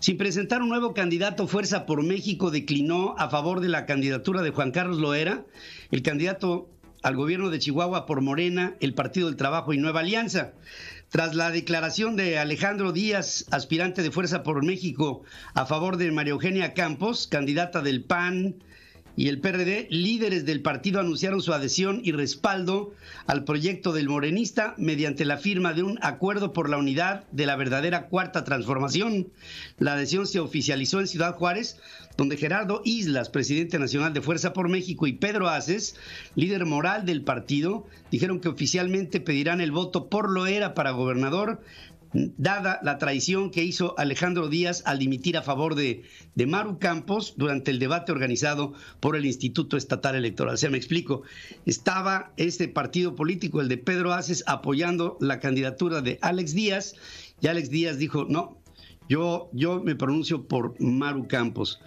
Sin presentar un nuevo candidato, Fuerza por México declinó a favor de la candidatura de Juan Carlos Loera, el candidato al gobierno de Chihuahua por Morena, el Partido del Trabajo y Nueva Alianza. Tras la declaración de Alejandro Díaz, aspirante de Fuerza por México, a favor de María Eugenia Campos, candidata del PAN, y el PRD, líderes del partido anunciaron su adhesión y respaldo al proyecto del morenista mediante la firma de un acuerdo por la unidad de la verdadera cuarta transformación. La adhesión se oficializó en Ciudad Juárez, donde Gerardo Islas, presidente nacional de Fuerza por México, y Pedro Aces, líder moral del partido, dijeron que oficialmente pedirán el voto por lo era para gobernador dada la traición que hizo Alejandro Díaz al dimitir a favor de, de, Maru Campos durante el debate organizado por el Instituto Estatal Electoral. O sea, me explico, estaba este partido político, el de Pedro Aces, apoyando la candidatura de Alex Díaz y Alex Díaz dijo, no, yo, yo me pronuncio por Maru Campos.